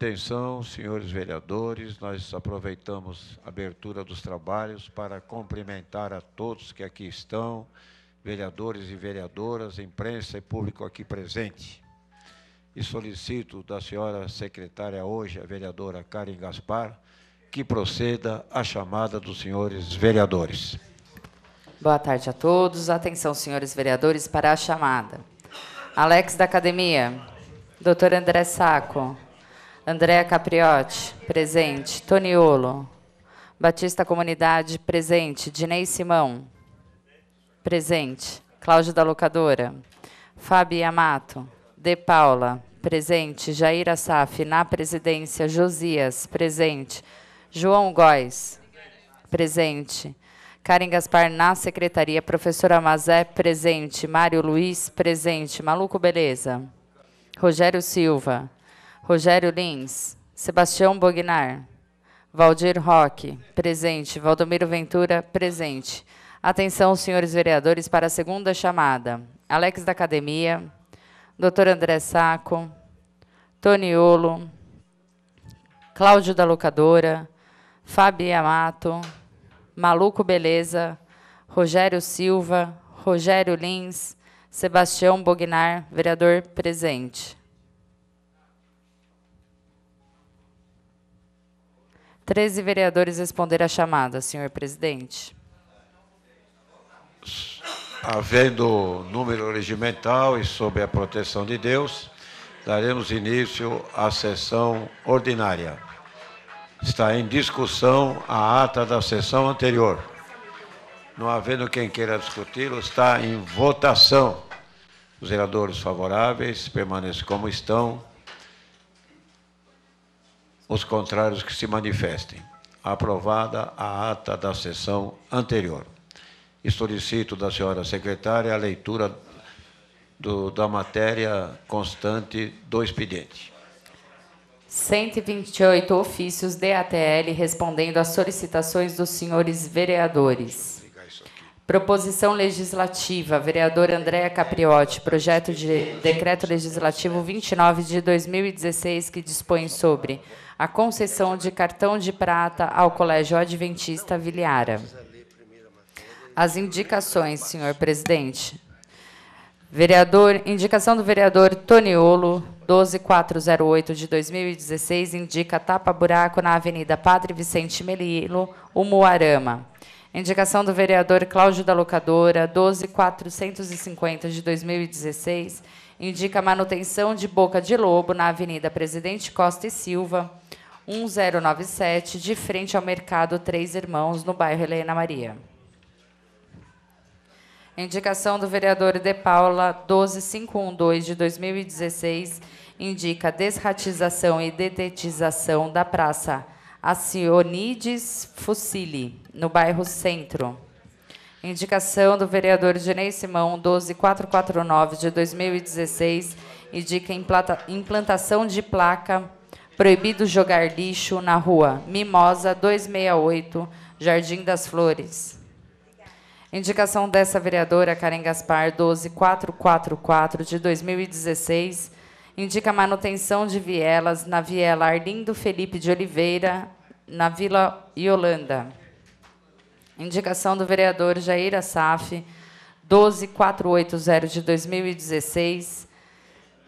Atenção, senhores vereadores, nós aproveitamos a abertura dos trabalhos para cumprimentar a todos que aqui estão, vereadores e vereadoras, imprensa e público aqui presente. E solicito da senhora secretária hoje, a vereadora Karen Gaspar, que proceda à chamada dos senhores vereadores. Boa tarde a todos. Atenção, senhores vereadores, para a chamada. Alex da Academia. Doutor André Saco. Andréa Capriotti, presente. Toniolo. Batista Comunidade, presente. Dinei Simão, presente. Cláudio da Locadora. Fábio Amato. De Paula, presente. Jair Assaf, na presidência. Josias, presente. João Góes, presente. Karen Gaspar, na secretaria. Professora Mazé, presente. Mário Luiz, presente. Maluco Beleza. Rogério Silva, Rogério Lins, Sebastião Bognar, Valdir Roque, presente, Valdomiro Ventura, presente. Atenção, senhores vereadores, para a segunda chamada. Alex da Academia, Dr. André Saco, Toniolo, Cláudio da Locadora, Fabi Amato, Maluco Beleza, Rogério Silva, Rogério Lins, Sebastião Bognar, vereador presente. Treze vereadores responderam à chamada, senhor presidente. Havendo número regimental e sob a proteção de Deus, daremos início à sessão ordinária. Está em discussão a ata da sessão anterior. Não havendo quem queira discuti-lo, está em votação. Os vereadores favoráveis permaneçam como estão os contrários que se manifestem. Aprovada a ata da sessão anterior. E solicito da senhora secretária a leitura do, da matéria constante do expediente. 128 ofícios DATL respondendo às solicitações dos senhores vereadores. Proposição legislativa, vereador Andréa Capriotti, projeto de decreto legislativo 29 de 2016 que dispõe sobre a concessão de cartão de prata ao Colégio Adventista Viliara. As indicações, senhor presidente. Vereador, indicação do vereador Toniolo, 12408 de 2016, indica tapa-buraco na Avenida Padre Vicente Melilo, Umuarama. Indicação do vereador Cláudio da Locadora, 12450 de 2016, indica manutenção de boca de lobo na Avenida Presidente Costa e Silva, 1097, de frente ao Mercado Três Irmãos, no bairro Helena Maria. Indicação do vereador De Paula 12512 de 2016 indica desratização e detetização da Praça Acionides Fusili no bairro Centro. Indicação do vereador Genei Simão 12449 de 2016 indica implanta, implantação de placa Proibido jogar lixo na rua. Mimosa 268, Jardim das Flores. Indicação dessa vereadora, Karen Gaspar, 12444, de 2016, indica manutenção de vielas na viela Arlindo Felipe de Oliveira, na Vila Yolanda. Indicação do vereador Jair Assaf, 12480, de 2016,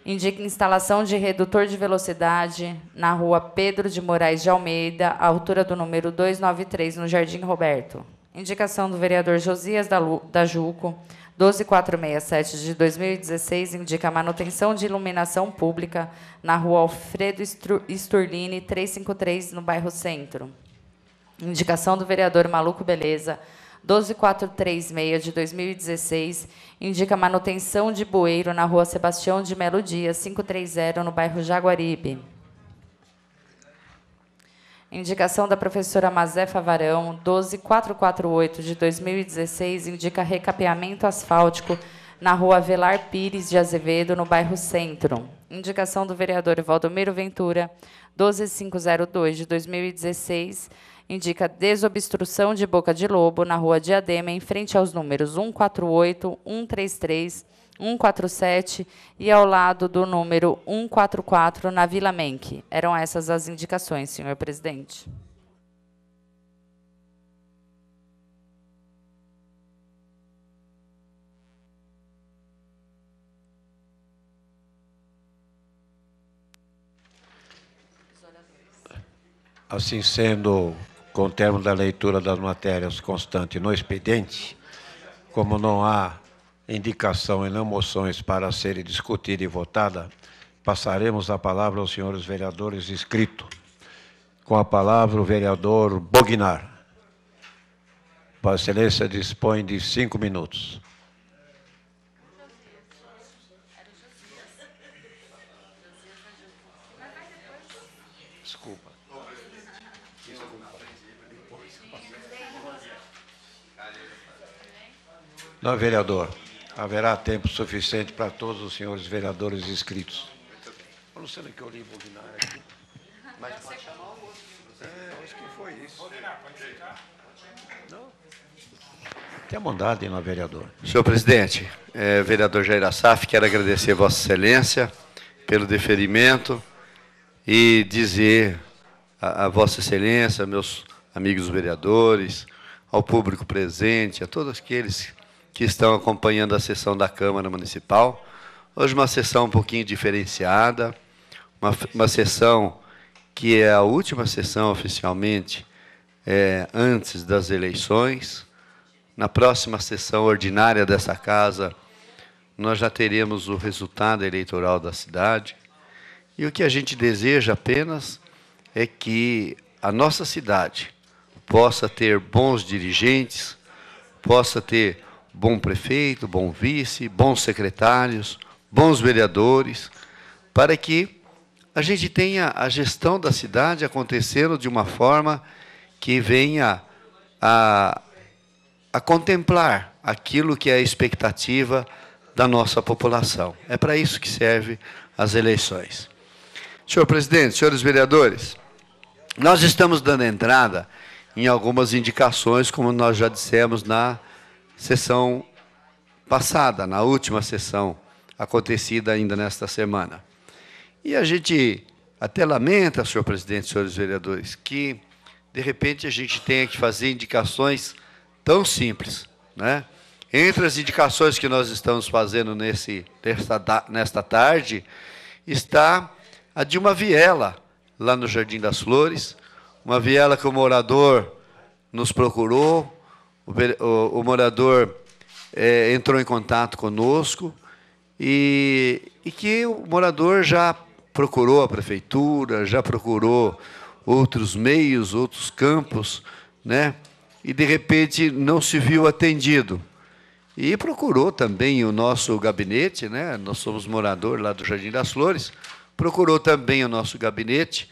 indica instalação de redutor de velocidade na rua Pedro de Moraes de Almeida, à altura do número 293, no Jardim Roberto. Indicação do vereador Josias da, Lu, da Juco, 12467 de 2016, indica manutenção de iluminação pública na rua Alfredo Sturline, 353, no bairro Centro. Indicação do vereador Maluco Beleza, 12436 de 2016 indica manutenção de bueiro na rua Sebastião de Melo Dias, 530, no bairro Jaguaribe. Indicação da professora Mazé Favarão, 12448 de 2016, indica recapeamento asfáltico na rua Velar Pires de Azevedo, no bairro Centro. Indicação do vereador Valdomiro Ventura, 12502 de 2016, indica indica desobstrução de boca de lobo na rua Diadema, em frente aos números 148, 133, 147 e ao lado do número 144 na Vila Menck. Eram essas as indicações, senhor presidente. Assim sendo, com o termo da leitura das matérias constante no expediente, como não há indicação e não moções para serem discutida e votada, passaremos a palavra aos senhores vereadores escrito. Com a palavra o vereador Bognar. Vossa Excelência dispõe de cinco minutos. Não, vereador. Haverá tempo suficiente para todos os senhores vereadores inscritos. Eu não sei que eu li Bovinar aqui. Mas pode chamar o outro. É, acho que foi isso. Não? Tem a bondade, não, vereador. Senhor presidente, é, vereador Jair Assaf, quero agradecer a Vossa Excelência pelo deferimento e dizer a, a Vossa Excelência, meus amigos vereadores, ao público presente, a todos aqueles que estão acompanhando a sessão da Câmara Municipal. Hoje uma sessão um pouquinho diferenciada, uma, uma sessão que é a última sessão oficialmente é, antes das eleições. Na próxima sessão ordinária dessa casa, nós já teremos o resultado eleitoral da cidade. E o que a gente deseja apenas é que a nossa cidade possa ter bons dirigentes, possa ter bom prefeito, bom vice, bons secretários, bons vereadores, para que a gente tenha a gestão da cidade acontecendo de uma forma que venha a, a contemplar aquilo que é a expectativa da nossa população. É para isso que serve as eleições. Senhor presidente, senhores vereadores, nós estamos dando entrada em algumas indicações, como nós já dissemos na sessão passada, na última sessão acontecida ainda nesta semana. E a gente até lamenta, senhor presidente, senhores vereadores, que de repente a gente tenha que fazer indicações tão simples, né? Entre as indicações que nós estamos fazendo nesse, nesta, nesta tarde, está a de uma viela lá no Jardim das Flores, uma viela que o morador nos procurou, o, o, o morador é, entrou em contato conosco e, e que o morador já procurou a prefeitura, já procurou outros meios, outros campos, né? E de repente não se viu atendido. E procurou também o nosso gabinete, né? Nós somos morador lá do Jardim das Flores. Procurou também o nosso gabinete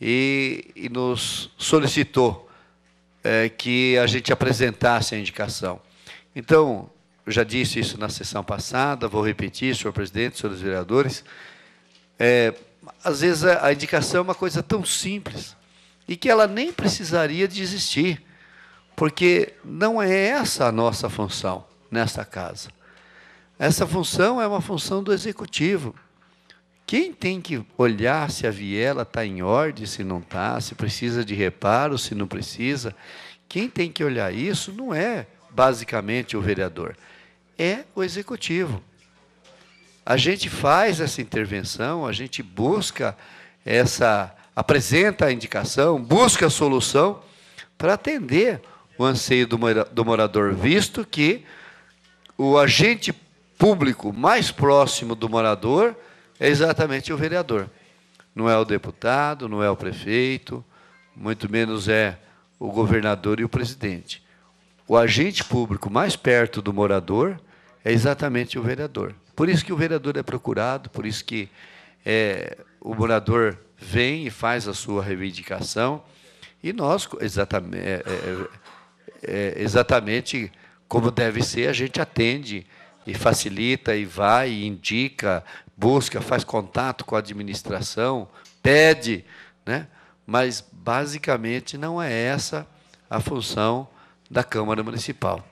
e, e nos solicitou é, que a gente apresentasse a indicação. Então, eu já disse isso na sessão passada, vou repetir, senhor presidente, senhores vereadores. É, às vezes a, a indicação é uma coisa tão simples e que ela nem precisaria de existir, porque não é essa a nossa função nesta casa. Essa função é uma função do executivo. Quem tem que olhar se a viela está em ordem, se não está, se precisa de reparo, se não precisa? Quem tem que olhar isso não é basicamente o vereador, é o executivo. A gente faz essa intervenção, a gente busca essa, apresenta a indicação, busca a solução para atender o anseio do morador, visto que o agente público mais próximo do morador é exatamente o vereador. Não é o deputado, não é o prefeito, muito menos é o governador e o presidente. O agente público mais perto do morador é exatamente o vereador. Por isso que o vereador é procurado, por isso que é, o morador vem e faz a sua reivindicação. E nós, exatamente, é é, é, é, exatamente como deve ser, a gente atende e facilita e vai e indica, busca, faz contato com a administração, pede, né? mas basicamente não é essa a função da Câmara Municipal.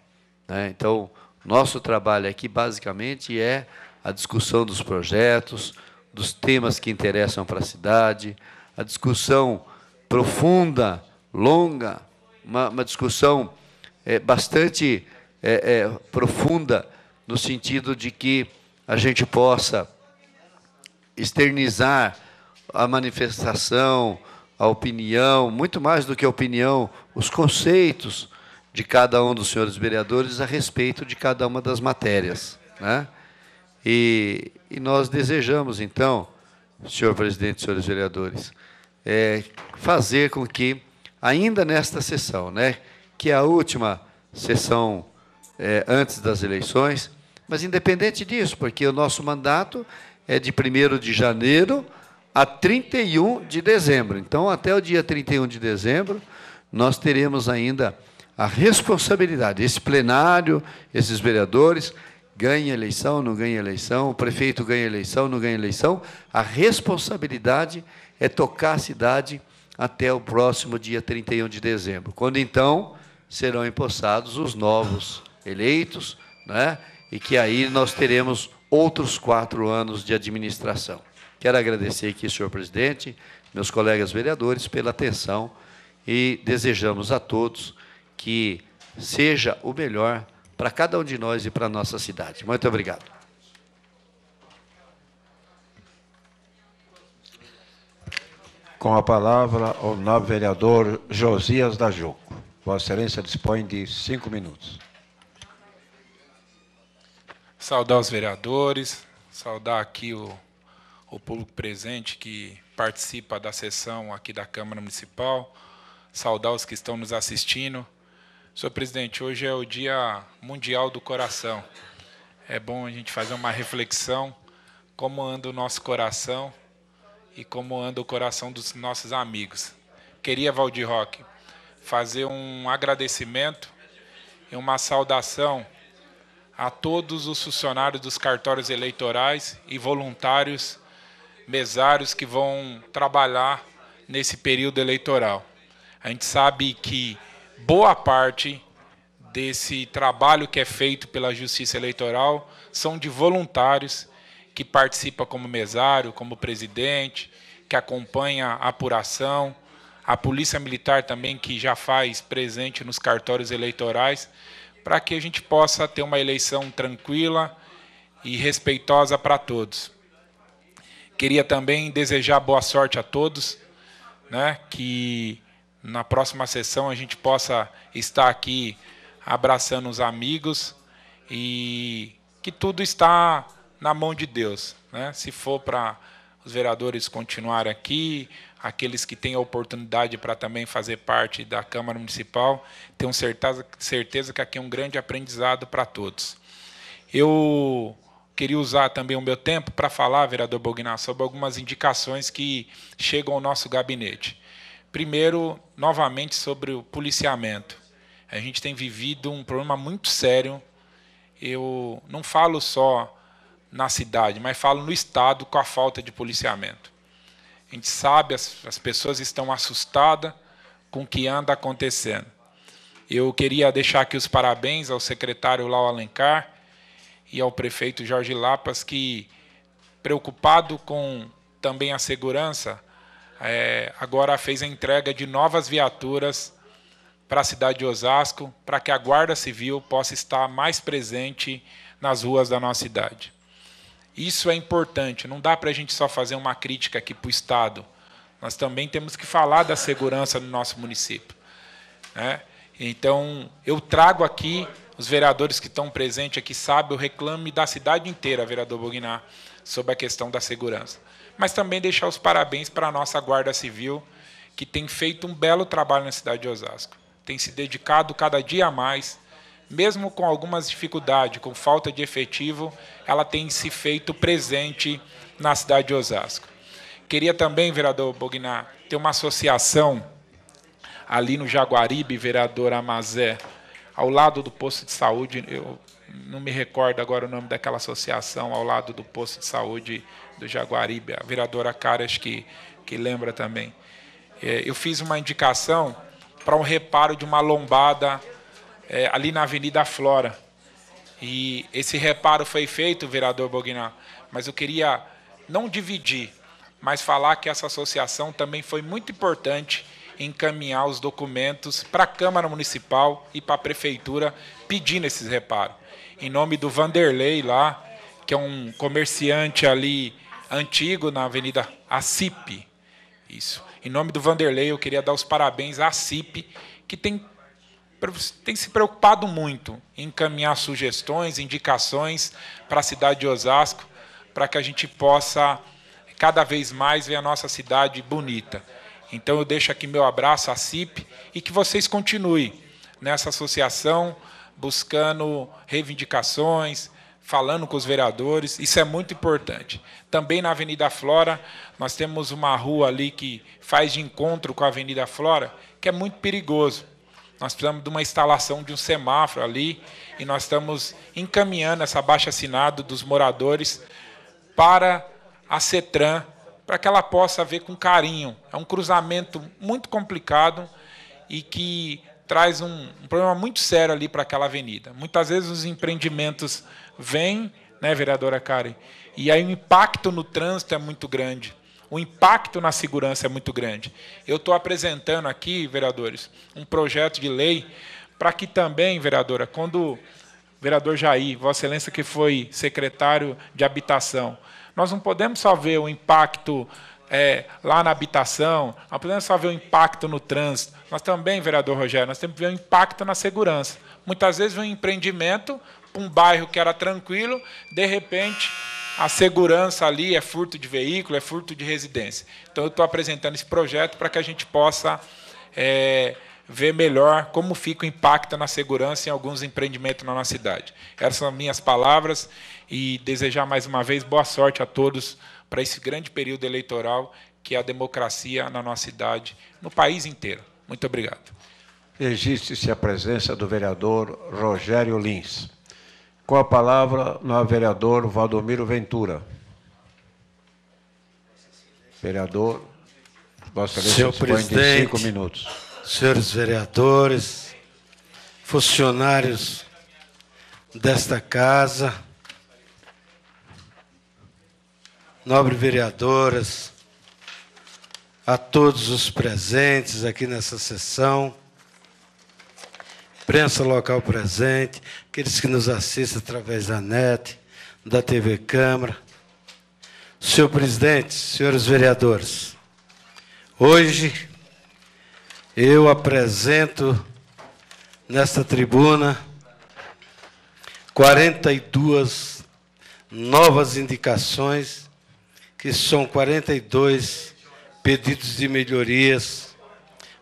Né? Então, nosso trabalho aqui basicamente é a discussão dos projetos, dos temas que interessam para a cidade, a discussão profunda, longa, uma, uma discussão é, bastante é, é, profunda, no sentido de que a gente possa externizar a manifestação, a opinião, muito mais do que a opinião, os conceitos de cada um dos senhores vereadores a respeito de cada uma das matérias. Né? E, e nós desejamos, então, senhor presidente, senhores vereadores, é, fazer com que, ainda nesta sessão, né, que é a última sessão é, antes das eleições, mas independente disso, porque o nosso mandato é de 1 de janeiro a 31 de dezembro. Então, até o dia 31 de dezembro, nós teremos ainda a responsabilidade. Esse plenário, esses vereadores, ganha eleição, não ganha eleição, o prefeito ganha eleição, não ganha eleição. A responsabilidade é tocar a cidade até o próximo dia 31 de dezembro, quando então serão empossados os novos eleitos, né? e que aí nós teremos outros quatro anos de administração. Quero agradecer aqui, senhor presidente, meus colegas vereadores, pela atenção e desejamos a todos que seja o melhor para cada um de nós e para a nossa cidade. Muito obrigado. Com a palavra, o novo vereador Josias da Juco. Vossa Excelência dispõe de cinco minutos. Saudar os vereadores, saudar aqui o, o público presente que participa da sessão aqui da Câmara Municipal, saudar os que estão nos assistindo. Senhor presidente, hoje é o Dia Mundial do Coração. É bom a gente fazer uma reflexão como anda o nosso coração e como anda o coração dos nossos amigos. Queria, Valdir Roque, fazer um agradecimento e uma saudação a todos os funcionários dos cartórios eleitorais e voluntários mesários que vão trabalhar nesse período eleitoral. A gente sabe que boa parte desse trabalho que é feito pela Justiça Eleitoral são de voluntários que participa como mesário, como presidente, que acompanha a apuração, a Polícia Militar também que já faz presente nos cartórios eleitorais para que a gente possa ter uma eleição tranquila e respeitosa para todos. Queria também desejar boa sorte a todos, né, que na próxima sessão a gente possa estar aqui abraçando os amigos e que tudo está na mão de Deus. Né? Se for para os vereadores continuar aqui, aqueles que têm a oportunidade para também fazer parte da Câmara Municipal, tenho certeza, certeza que aqui é um grande aprendizado para todos. Eu queria usar também o meu tempo para falar, vereador Bogná, sobre algumas indicações que chegam ao nosso gabinete. Primeiro, novamente, sobre o policiamento. A gente tem vivido um problema muito sério. Eu não falo só na cidade, mas falo no estado com a falta de policiamento. A gente sabe, as, as pessoas estão assustadas com o que anda acontecendo. Eu queria deixar aqui os parabéns ao secretário Lau Alencar e ao prefeito Jorge Lapas, que, preocupado com também a segurança, é, agora fez a entrega de novas viaturas para a cidade de Osasco, para que a Guarda Civil possa estar mais presente nas ruas da nossa cidade. Isso é importante. Não dá para a gente só fazer uma crítica aqui para o Estado. Nós também temos que falar da segurança no nosso município. Né? Então, eu trago aqui, os vereadores que estão presentes aqui sabem, o reclame da cidade inteira, vereador Bognar, sobre a questão da segurança. Mas também deixar os parabéns para a nossa Guarda Civil, que tem feito um belo trabalho na cidade de Osasco. Tem se dedicado cada dia a mais mesmo com algumas dificuldades, com falta de efetivo, ela tem se feito presente na cidade de Osasco. Queria também, vereador Bognar, ter uma associação ali no Jaguaribe, vereador Amazé, ao lado do posto de saúde, eu não me recordo agora o nome daquela associação, ao lado do posto de saúde do Jaguaribe, a vereadora Caras que, que lembra também. É, eu fiz uma indicação para um reparo de uma lombada é, ali na Avenida Flora. E esse reparo foi feito, vereador Bognar, mas eu queria não dividir, mas falar que essa associação também foi muito importante encaminhar os documentos para a Câmara Municipal e para a Prefeitura pedindo esses reparos. Em nome do Vanderlei lá, que é um comerciante ali antigo na Avenida Acipe. Isso. Em nome do Vanderlei, eu queria dar os parabéns à Acipe, que tem tem se preocupado muito em encaminhar sugestões, indicações para a cidade de Osasco, para que a gente possa cada vez mais ver a nossa cidade bonita. Então eu deixo aqui meu abraço à CIP e que vocês continuem nessa associação, buscando reivindicações, falando com os vereadores, isso é muito importante. Também na Avenida Flora, nós temos uma rua ali que faz de encontro com a Avenida Flora, que é muito perigoso nós precisamos de uma instalação de um semáforo ali e nós estamos encaminhando essa baixa assinado dos moradores para a CETRAN, para que ela possa ver com carinho. É um cruzamento muito complicado e que traz um, um problema muito sério ali para aquela avenida. Muitas vezes os empreendimentos vêm, né, vereadora Karen, e aí o impacto no trânsito é muito grande o impacto na segurança é muito grande. Eu estou apresentando aqui, vereadores, um projeto de lei para que também, vereadora, quando o vereador Jair, Vossa Excelência, que foi secretário de Habitação, nós não podemos só ver o impacto é, lá na habitação, não podemos só ver o impacto no trânsito. Nós também, vereador Rogério, nós temos que ver o impacto na segurança. Muitas vezes um empreendimento, um bairro que era tranquilo, de repente a segurança ali é furto de veículo, é furto de residência. Então, eu estou apresentando esse projeto para que a gente possa é, ver melhor como fica o impacto na segurança em alguns empreendimentos na nossa cidade. Essas são minhas palavras e desejar mais uma vez boa sorte a todos para esse grande período eleitoral que é a democracia na nossa cidade, no país inteiro. Muito obrigado. Registre-se a presença do vereador Rogério Lins. Com a palavra, o vereador Valdomiro Ventura. Vereador, Vossa Excelência, cinco minutos. Senhores vereadores, funcionários desta casa, nobres vereadoras, a todos os presentes aqui nessa sessão, imprensa local presente, aqueles que nos assistem através da net, da TV Câmara. Senhor presidente, senhores vereadores, hoje eu apresento nesta tribuna 42 novas indicações, que são 42 pedidos de melhorias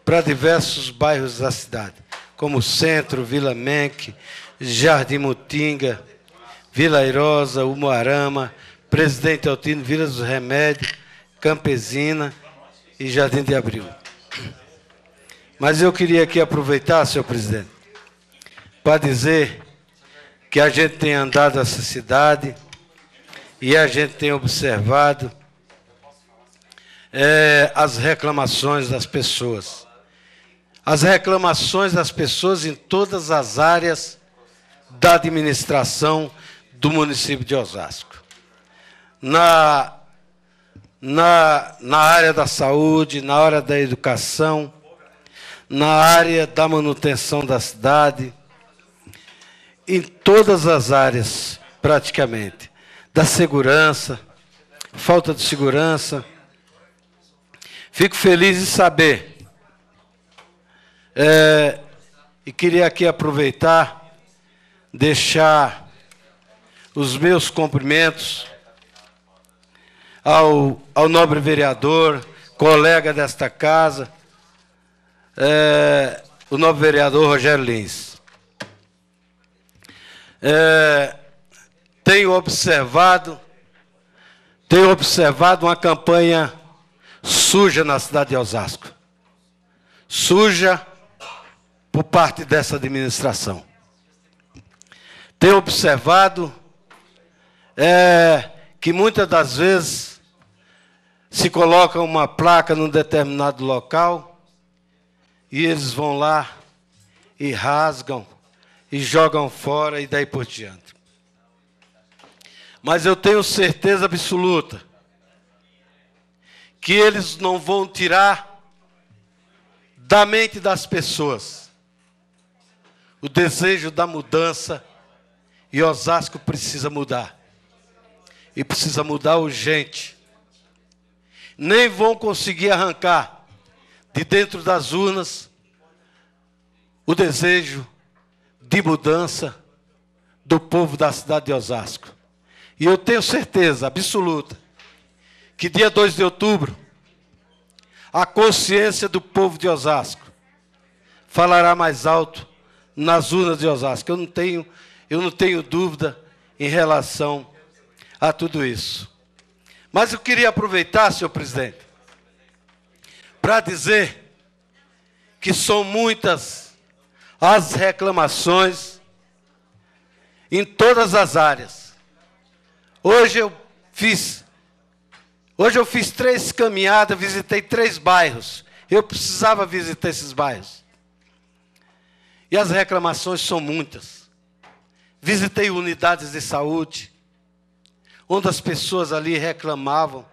para diversos bairros da cidade como Centro, Vila Menque, Jardim Mutinga, Vila Airosa, Umuarama, Presidente Altino, Vila dos Remédios, Campesina e Jardim de Abril. Mas eu queria aqui aproveitar, senhor presidente, para dizer que a gente tem andado essa cidade e a gente tem observado é, as reclamações das pessoas as reclamações das pessoas em todas as áreas da administração do município de Osasco. Na, na, na área da saúde, na área da educação, na área da manutenção da cidade, em todas as áreas, praticamente, da segurança, falta de segurança. Fico feliz em saber é, e queria aqui aproveitar, deixar os meus cumprimentos ao, ao nobre vereador, colega desta casa, é, o nobre vereador Rogério Lins. É, tenho observado, tenho observado uma campanha suja na cidade de Osasco. Suja por parte dessa administração. Tenho observado é, que muitas das vezes se coloca uma placa num determinado local e eles vão lá e rasgam e jogam fora e daí por diante. Mas eu tenho certeza absoluta que eles não vão tirar da mente das pessoas o desejo da mudança. E Osasco precisa mudar. E precisa mudar urgente. Nem vão conseguir arrancar de dentro das urnas o desejo de mudança do povo da cidade de Osasco. E eu tenho certeza absoluta que dia 2 de outubro a consciência do povo de Osasco falará mais alto nas urnas de Osasco. Eu não tenho, eu não tenho dúvida em relação a tudo isso. Mas eu queria aproveitar, senhor presidente, para dizer que são muitas as reclamações em todas as áreas. Hoje eu fiz hoje eu fiz três caminhadas, visitei três bairros. Eu precisava visitar esses bairros. E as reclamações são muitas. Visitei unidades de saúde, onde as pessoas ali reclamavam.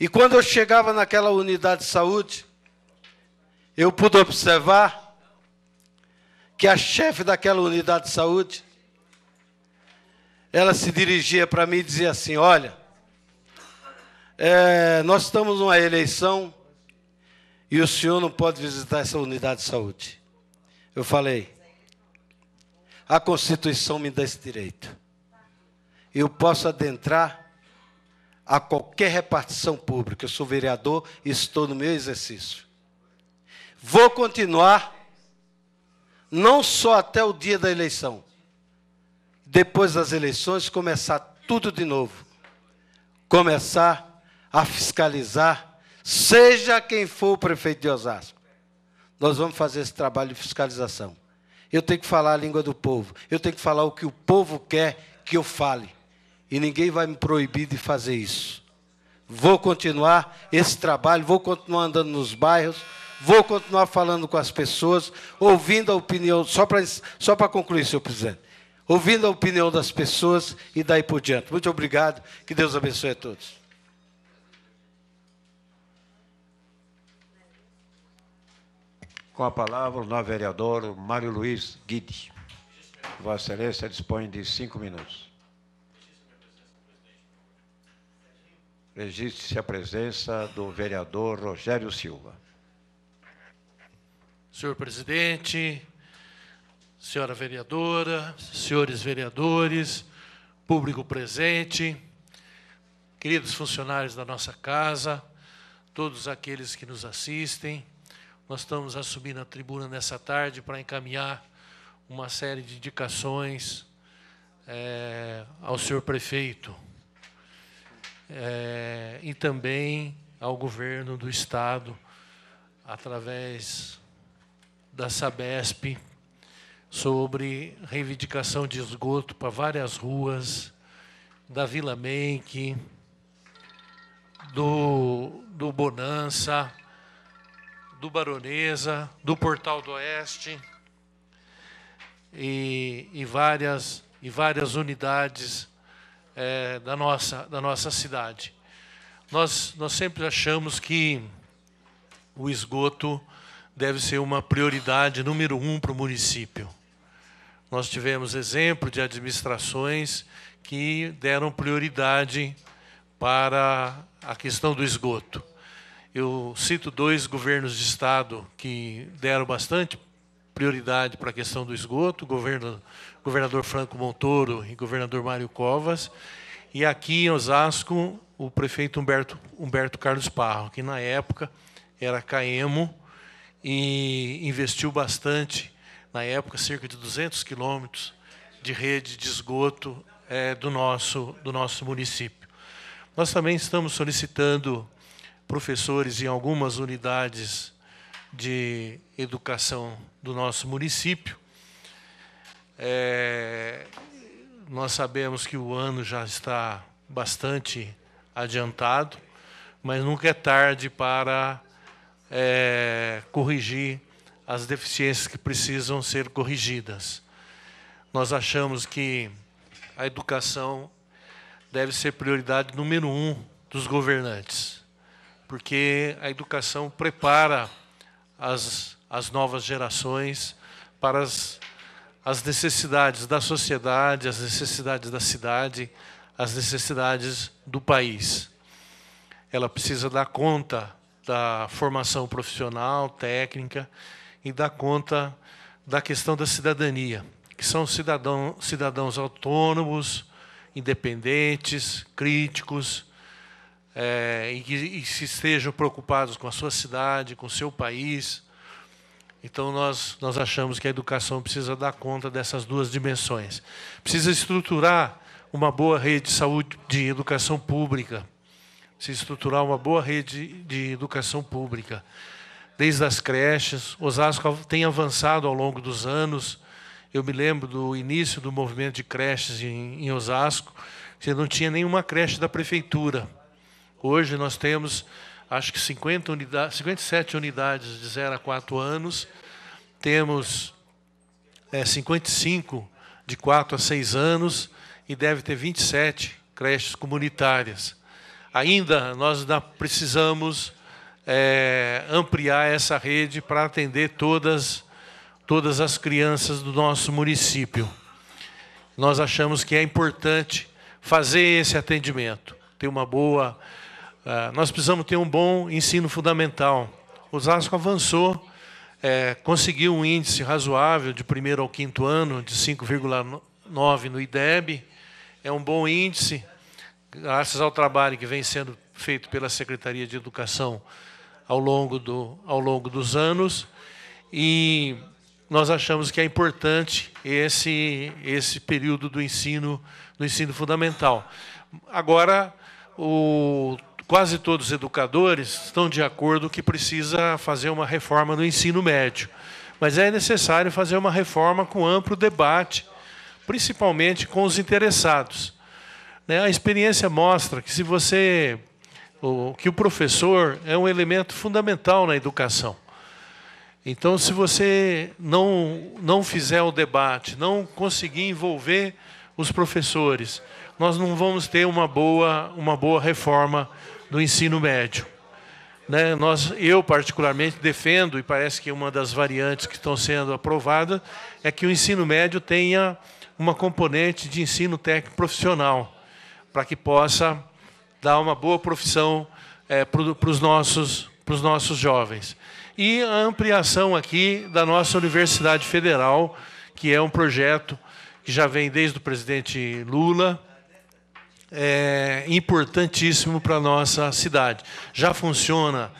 E quando eu chegava naquela unidade de saúde, eu pude observar que a chefe daquela unidade de saúde, ela se dirigia para mim e dizia assim: Olha, é, nós estamos numa eleição e o senhor não pode visitar essa unidade de saúde. Eu falei, a Constituição me dá esse direito. Eu posso adentrar a qualquer repartição pública. Eu sou vereador e estou no meu exercício. Vou continuar, não só até o dia da eleição, depois das eleições, começar tudo de novo. Começar a fiscalizar Seja quem for o prefeito de Osasco, nós vamos fazer esse trabalho de fiscalização. Eu tenho que falar a língua do povo. Eu tenho que falar o que o povo quer que eu fale. E ninguém vai me proibir de fazer isso. Vou continuar esse trabalho, vou continuar andando nos bairros, vou continuar falando com as pessoas, ouvindo a opinião, só para só concluir, senhor presidente, ouvindo a opinião das pessoas e daí por diante. Muito obrigado, que Deus abençoe a todos. Com a palavra, o novo vereador Mário Luiz Guide. Vossa Excelência dispõe de cinco minutos. Registre-se a presença do vereador Rogério Silva. Senhor presidente, senhora vereadora, senhores vereadores, público presente, queridos funcionários da nossa casa, todos aqueles que nos assistem, nós estamos a subir na tribuna nessa tarde para encaminhar uma série de indicações é, ao senhor prefeito é, e também ao governo do Estado, através da Sabesp, sobre reivindicação de esgoto para várias ruas da Vila Menque, do, do Bonança do Baronesa, do Portal do Oeste e, e várias, e várias unidades é, da, nossa, da nossa cidade. Nós, nós sempre achamos que o esgoto deve ser uma prioridade número um para o município. Nós tivemos exemplo de administrações que deram prioridade para a questão do esgoto. Eu cito dois governos de Estado que deram bastante prioridade para a questão do esgoto, governo, governador Franco Montoro e governador Mário Covas, e aqui em Osasco, o prefeito Humberto, Humberto Carlos Parro, que na época era Caemo e investiu bastante, na época, cerca de 200 quilômetros de rede de esgoto é, do, nosso, do nosso município. Nós também estamos solicitando professores em algumas unidades de educação do nosso município. É, nós sabemos que o ano já está bastante adiantado, mas nunca é tarde para é, corrigir as deficiências que precisam ser corrigidas. Nós achamos que a educação deve ser prioridade número um dos governantes porque a educação prepara as, as novas gerações para as, as necessidades da sociedade, as necessidades da cidade, as necessidades do país. Ela precisa dar conta da formação profissional, técnica e dar conta da questão da cidadania, que são cidadão, cidadãos autônomos, independentes, críticos, é, e que e se estejam preocupados com a sua cidade, com o seu país. Então, nós, nós achamos que a educação precisa dar conta dessas duas dimensões. Precisa estruturar uma boa rede de saúde, de educação pública. Precisa estruturar uma boa rede de educação pública. Desde as creches, Osasco tem avançado ao longo dos anos. Eu me lembro do início do movimento de creches em, em Osasco, você não tinha nenhuma creche da prefeitura. Hoje nós temos, acho que 50 unidades, 57 unidades de 0 a 4 anos, temos é, 55 de 4 a 6 anos e deve ter 27 creches comunitárias. Ainda nós precisamos é, ampliar essa rede para atender todas, todas as crianças do nosso município. Nós achamos que é importante fazer esse atendimento, ter uma boa ah, nós precisamos ter um bom ensino fundamental. Osasco avançou, é, conseguiu um índice razoável de primeiro ao quinto ano, de 5,9 no IDEB. É um bom índice, graças ao trabalho que vem sendo feito pela Secretaria de Educação ao longo, do, ao longo dos anos. E nós achamos que é importante esse, esse período do ensino, do ensino fundamental. Agora, o quase todos os educadores estão de acordo que precisa fazer uma reforma no ensino médio. Mas é necessário fazer uma reforma com amplo debate, principalmente com os interessados. Né, a experiência mostra que se você que o professor é um elemento fundamental na educação. Então, se você não, não fizer o debate, não conseguir envolver os professores, nós não vamos ter uma boa, uma boa reforma do ensino médio. Né? Nós, eu, particularmente, defendo, e parece que uma das variantes que estão sendo aprovada, é que o ensino médio tenha uma componente de ensino técnico profissional, para que possa dar uma boa profissão é, para os nossos, nossos jovens. E a ampliação aqui da nossa Universidade Federal, que é um projeto que já vem desde o presidente Lula, é, importantíssimo para a nossa cidade. Já funciona,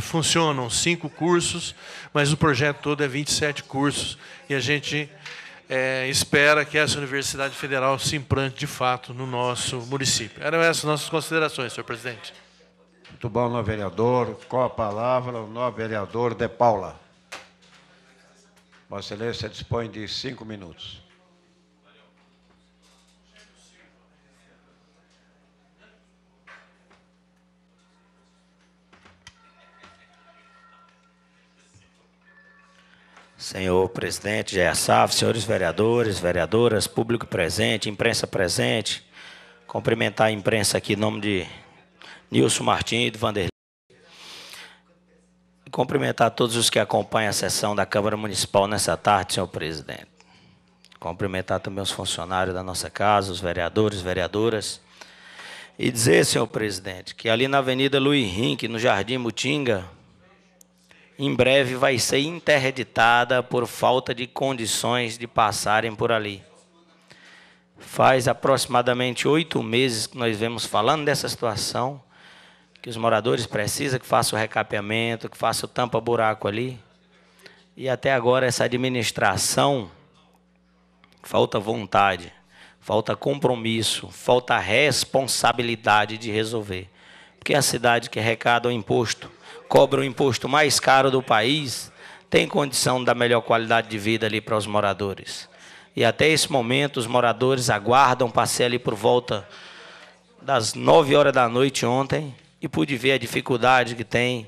funcionam cinco cursos, mas o projeto todo é 27 cursos e a gente é, espera que essa Universidade Federal se implante de fato no nosso município. Eram essas nossas considerações, senhor presidente. Muito bom, novo vereador. Com a palavra, o novo vereador De Paula. Vossa Excelência dispõe de cinco minutos. Senhor presidente Jair Saf, senhores vereadores, vereadoras, público presente, imprensa presente, cumprimentar a imprensa aqui em nome de Nilson Martins e do Vanderlei. Cumprimentar todos os que acompanham a sessão da Câmara Municipal nessa tarde, senhor presidente. Cumprimentar também os funcionários da nossa casa, os vereadores, vereadoras. E dizer, senhor presidente, que ali na Avenida Luiz Rinque, no Jardim Mutinga, em breve vai ser interditada por falta de condições de passarem por ali. Faz aproximadamente oito meses que nós vemos falando dessa situação, que os moradores precisam que faça o recapeamento, que faça o tampa-buraco ali. E até agora essa administração falta vontade, falta compromisso, falta responsabilidade de resolver. Porque é a cidade que arrecada o imposto cobra o imposto mais caro do país, tem condição da melhor qualidade de vida ali para os moradores. E até esse momento, os moradores aguardam, passei ali por volta das 9 horas da noite ontem e pude ver a dificuldade que tem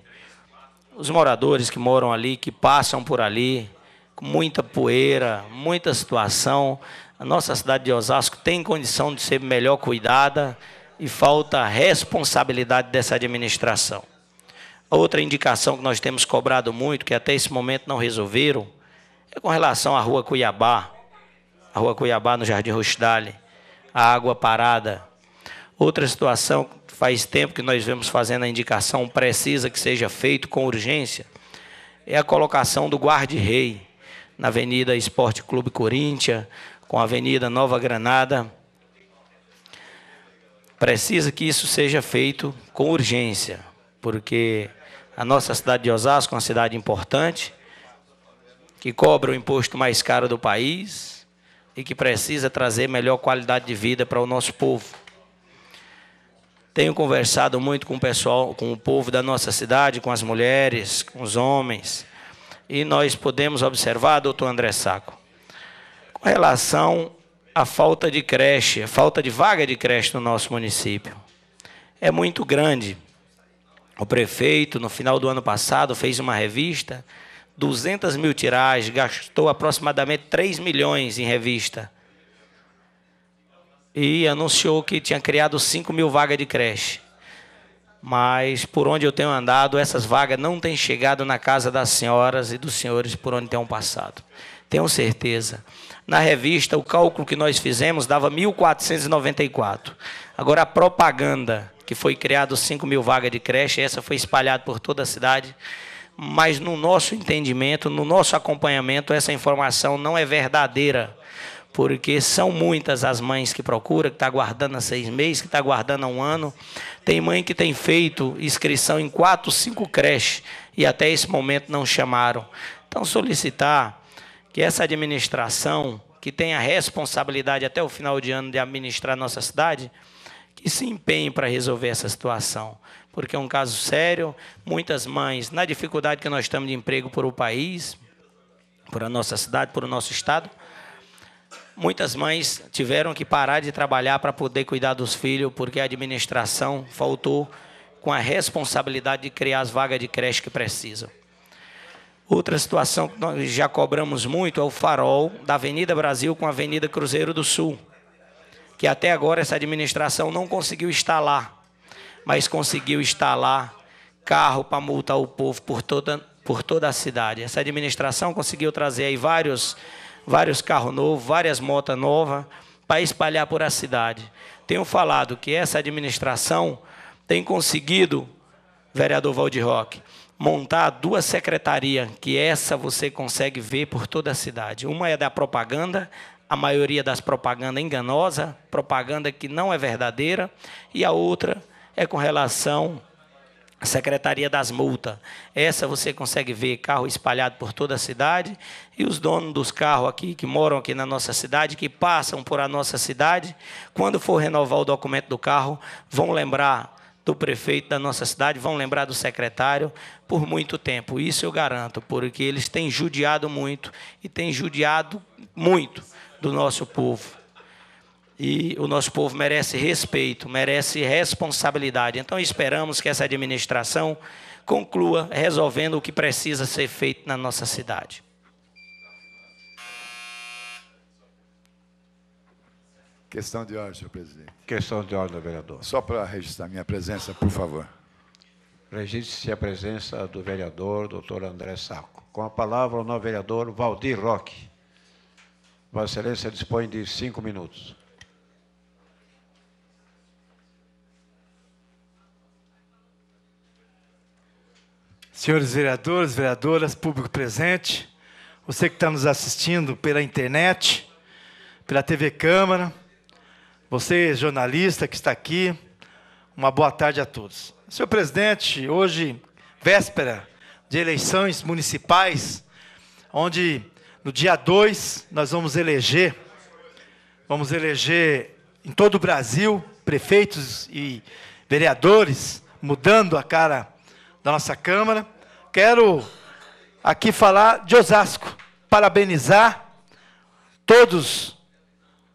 os moradores que moram ali, que passam por ali, com muita poeira, muita situação. A nossa cidade de Osasco tem condição de ser melhor cuidada e falta responsabilidade dessa administração outra indicação que nós temos cobrado muito, que até esse momento não resolveram, é com relação à Rua Cuiabá. A Rua Cuiabá, no Jardim Rochdale. A água parada. Outra situação, faz tempo que nós vemos fazendo a indicação, precisa que seja feito com urgência, é a colocação do guarda-rei na Avenida Esporte Clube Corinthians, com a Avenida Nova Granada. Precisa que isso seja feito com urgência, porque a nossa cidade de Osasco, uma cidade importante, que cobra o imposto mais caro do país e que precisa trazer melhor qualidade de vida para o nosso povo. Tenho conversado muito com o pessoal, com o povo da nossa cidade, com as mulheres, com os homens, e nós podemos observar, doutor André Saco, com relação à falta de creche, a falta de vaga de creche no nosso município. É muito grande. O prefeito, no final do ano passado, fez uma revista, 200 mil tiragens, gastou aproximadamente 3 milhões em revista. E anunciou que tinha criado 5 mil vagas de creche. Mas por onde eu tenho andado, essas vagas não têm chegado na casa das senhoras e dos senhores por onde tenham passado. Tenho certeza. Na revista, o cálculo que nós fizemos dava 1.494. Agora, a propaganda que foi criado 5 mil vagas de creche, essa foi espalhada por toda a cidade. Mas no nosso entendimento, no nosso acompanhamento, essa informação não é verdadeira, porque são muitas as mães que procuram, que está aguardando há seis meses, que está aguardando há um ano. Tem mãe que tem feito inscrição em quatro, cinco creches e até esse momento não chamaram. Então, solicitar que essa administração, que tem a responsabilidade até o final de ano de administrar nossa cidade, que se empenhem para resolver essa situação, porque é um caso sério. Muitas mães, na dificuldade que nós estamos de emprego por o país, por a nossa cidade, por o nosso estado, muitas mães tiveram que parar de trabalhar para poder cuidar dos filhos, porque a administração faltou com a responsabilidade de criar as vagas de creche que precisam. Outra situação que nós já cobramos muito é o farol da Avenida Brasil com a Avenida Cruzeiro do Sul que até agora essa administração não conseguiu instalar, mas conseguiu instalar carro para multar o povo por toda, por toda a cidade. Essa administração conseguiu trazer aí vários, vários carros novos, várias motas novas para espalhar por a cidade. Tenho falado que essa administração tem conseguido, vereador Valdir Roque, montar duas secretarias, que essa você consegue ver por toda a cidade. Uma é da propaganda, a maioria das propaganda enganosa, propaganda que não é verdadeira, e a outra é com relação à Secretaria das Multas. Essa você consegue ver carro espalhado por toda a cidade e os donos dos carros aqui que moram aqui na nossa cidade, que passam por a nossa cidade, quando for renovar o documento do carro, vão lembrar do prefeito da nossa cidade, vão lembrar do secretário por muito tempo. Isso eu garanto, porque eles têm judiado muito e têm judiado muito do nosso povo. E o nosso povo merece respeito, merece responsabilidade. Então esperamos que essa administração conclua resolvendo o que precisa ser feito na nossa cidade. Questão de ordem, senhor presidente. Questão de ordem, vereador. Só para registrar minha presença, por favor. Registre-se a presença do vereador, doutor André Saco. Com a palavra, o novo vereador Valdir Roque. Vossa Excelência dispõe de cinco minutos. Senhores vereadores, vereadoras, público presente, você que está nos assistindo pela internet, pela TV Câmara, você jornalista que está aqui, uma boa tarde a todos. Senhor presidente, hoje, véspera de eleições municipais, onde no dia 2, nós vamos eleger, vamos eleger em todo o Brasil, prefeitos e vereadores, mudando a cara da nossa Câmara. Quero aqui falar de Osasco, parabenizar todos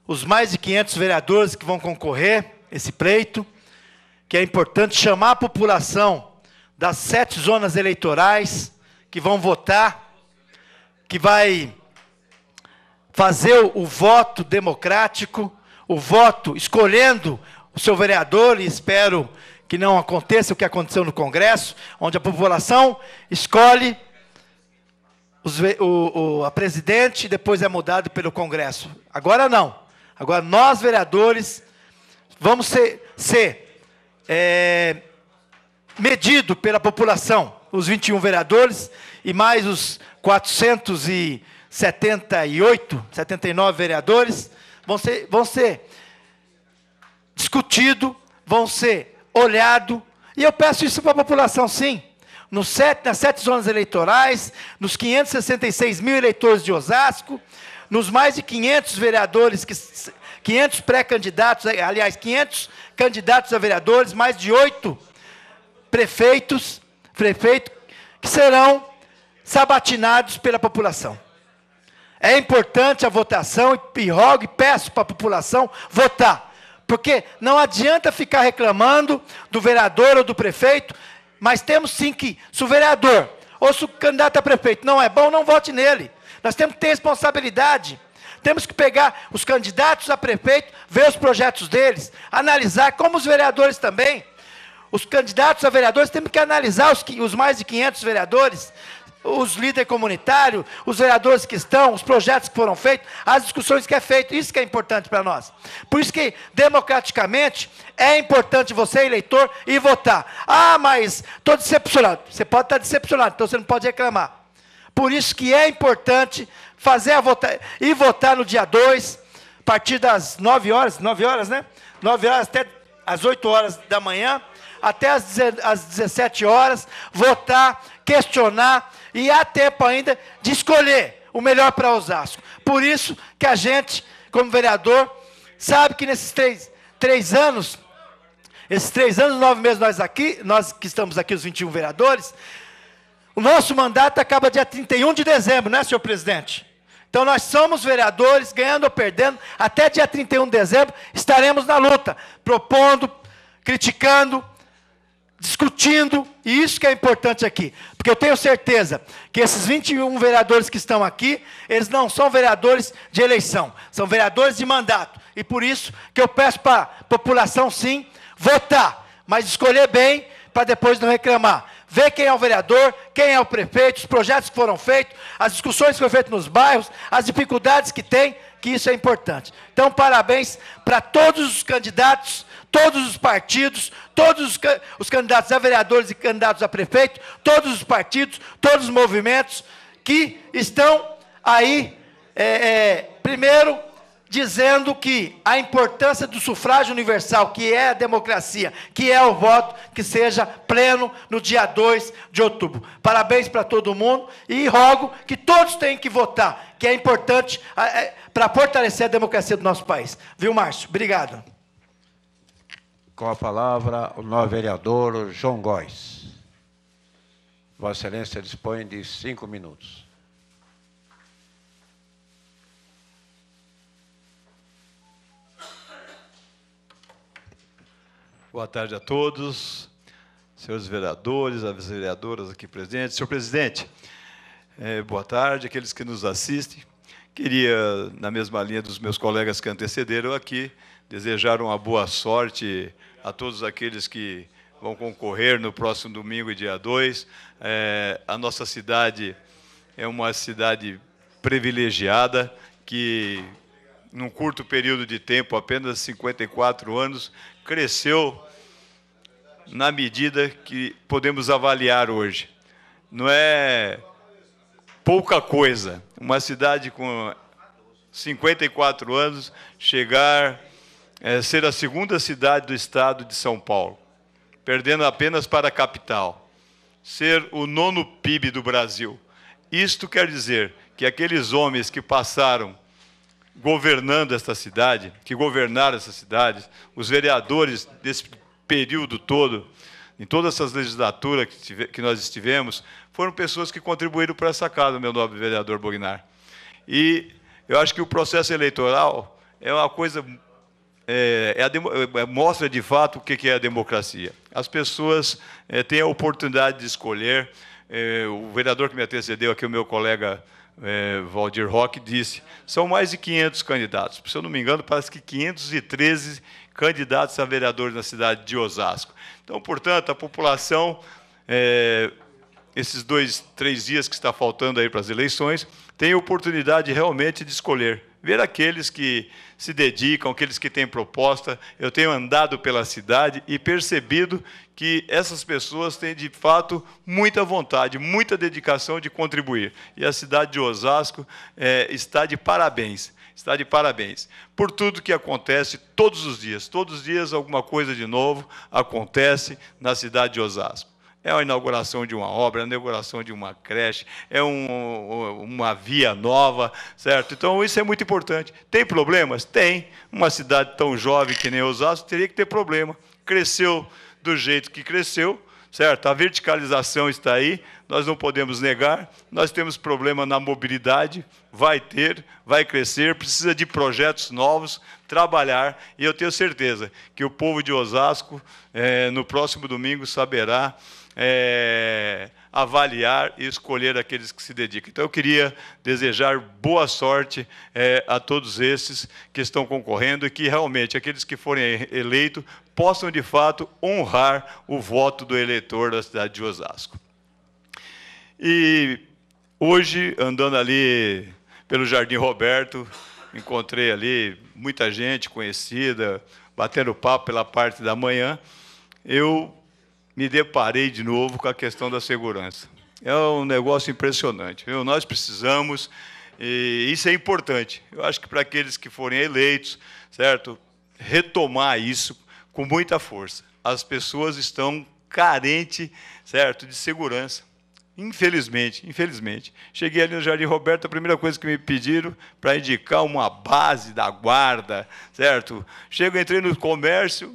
os mais de 500 vereadores que vão concorrer esse pleito, que é importante chamar a população das sete zonas eleitorais que vão votar, que vai fazer o voto democrático, o voto escolhendo o seu vereador, e espero que não aconteça o que aconteceu no Congresso, onde a população escolhe os, o, o, a presidente e depois é mudado pelo Congresso. Agora não. Agora nós, vereadores, vamos ser, ser é, medido pela população, os 21 vereadores e mais os 400 e 78, 79 vereadores, vão ser, vão ser discutido, vão ser olhado. E eu peço isso para a população, sim. Nos sete, nas sete zonas eleitorais, nos 566 mil eleitores de Osasco, nos mais de 500 vereadores, que, 500 pré-candidatos, eh, aliás, 500 candidatos a vereadores, mais de oito prefeitos, prefeito, que serão sabatinados pela população. É importante a votação e rogo e peço para a população votar. Porque não adianta ficar reclamando do vereador ou do prefeito, mas temos sim que, se o vereador ou se o candidato a prefeito não é bom, não vote nele. Nós temos que ter responsabilidade. Temos que pegar os candidatos a prefeito, ver os projetos deles, analisar, como os vereadores também. Os candidatos a vereadores temos que analisar os, os mais de 500 vereadores, os líderes comunitários, os vereadores que estão, os projetos que foram feitos, as discussões que é feito. Isso que é importante para nós. Por isso que, democraticamente, é importante você, eleitor, ir votar. Ah, mas estou decepcionado. Você pode estar decepcionado, então você não pode reclamar. Por isso que é importante fazer a vota ir votar no dia 2, a partir das 9 horas, 9 horas, né? 9 horas até as 8 horas da manhã, até as 17 horas, votar, questionar, e há tempo ainda de escolher o melhor para Osasco. Por isso que a gente, como vereador, sabe que nesses três, três anos, esses três anos, nove meses, nós aqui, nós que estamos aqui, os 21 vereadores, o nosso mandato acaba dia 31 de dezembro, não é, senhor presidente? Então nós somos vereadores, ganhando ou perdendo, até dia 31 de dezembro estaremos na luta, propondo, criticando, discutindo, e isso que é importante aqui. Porque eu tenho certeza que esses 21 vereadores que estão aqui, eles não são vereadores de eleição, são vereadores de mandato. E por isso que eu peço para a população, sim, votar, mas escolher bem para depois não reclamar. Ver quem é o vereador, quem é o prefeito, os projetos que foram feitos, as discussões que foram feitas nos bairros, as dificuldades que tem, que isso é importante. Então, parabéns para todos os candidatos todos os partidos, todos os, os candidatos a vereadores e candidatos a prefeito, todos os partidos, todos os movimentos que estão aí, é, é, primeiro, dizendo que a importância do sufrágio universal, que é a democracia, que é o voto, que seja pleno no dia 2 de outubro. Parabéns para todo mundo e rogo que todos tenham que votar, que é importante é, para fortalecer a democracia do nosso país. Viu, Márcio? Obrigado. Com a palavra, o novo vereador João Góes. Vossa Excelência dispõe de cinco minutos. Boa tarde a todos, senhores vereadores, as vereadoras aqui presentes. Senhor presidente, é, boa tarde, aqueles que nos assistem. Queria, na mesma linha dos meus colegas que antecederam aqui, desejar uma boa sorte a todos aqueles que vão concorrer no próximo domingo, dia 2. É, a nossa cidade é uma cidade privilegiada que, num curto período de tempo, apenas 54 anos, cresceu na medida que podemos avaliar hoje. Não é pouca coisa. Uma cidade com 54 anos chegar é, ser a segunda cidade do estado de São Paulo, perdendo apenas para a capital, ser o nono PIB do Brasil. Isto quer dizer que aqueles homens que passaram governando esta cidade, que governaram essa cidade, os vereadores desse período todo, em todas essas legislaturas que, tive, que nós estivemos, foram pessoas que contribuíram para essa casa, meu nobre vereador Bognar. E eu acho que o processo eleitoral é uma coisa é, é a, é, é, mostra de fato o que é a democracia. As pessoas é, têm a oportunidade de escolher. o vereador que me antecedeu aqui, o meu colega Valdir Roque, disse: são mais de 500 candidatos. Se eu não me engano, parece que 513 candidatos a vereadores na cidade de Osasco. Então, portanto, a população, é, esses dois, três dias que está faltando aí para as eleições, tem a oportunidade realmente de escolher ver aqueles que se dedicam, aqueles que têm proposta. Eu tenho andado pela cidade e percebido que essas pessoas têm, de fato, muita vontade, muita dedicação de contribuir. E a cidade de Osasco é, está de parabéns. Está de parabéns por tudo que acontece todos os dias. Todos os dias alguma coisa de novo acontece na cidade de Osasco. É a inauguração de uma obra, a inauguração de uma creche, é um, uma via nova, certo? Então, isso é muito importante. Tem problemas? Tem. Uma cidade tão jovem que nem Osasco teria que ter problema. Cresceu do jeito que cresceu, certo? A verticalização está aí, nós não podemos negar. Nós temos problema na mobilidade, vai ter, vai crescer, precisa de projetos novos, trabalhar, e eu tenho certeza que o povo de Osasco, é, no próximo domingo, saberá é, avaliar e escolher aqueles que se dedicam. Então, eu queria desejar boa sorte é, a todos esses que estão concorrendo e que realmente aqueles que forem eleitos possam, de fato, honrar o voto do eleitor da cidade de Osasco. E hoje, andando ali pelo Jardim Roberto, encontrei ali muita gente conhecida, batendo papo pela parte da manhã, eu me deparei de novo com a questão da segurança. É um negócio impressionante. Viu? Nós precisamos, e isso é importante. Eu acho que para aqueles que forem eleitos, certo? Retomar isso com muita força. As pessoas estão carentes, certo, de segurança. Infelizmente, infelizmente. Cheguei ali no Jardim Roberto, a primeira coisa que me pediram para indicar uma base da guarda, certo? Chego, entrei no comércio,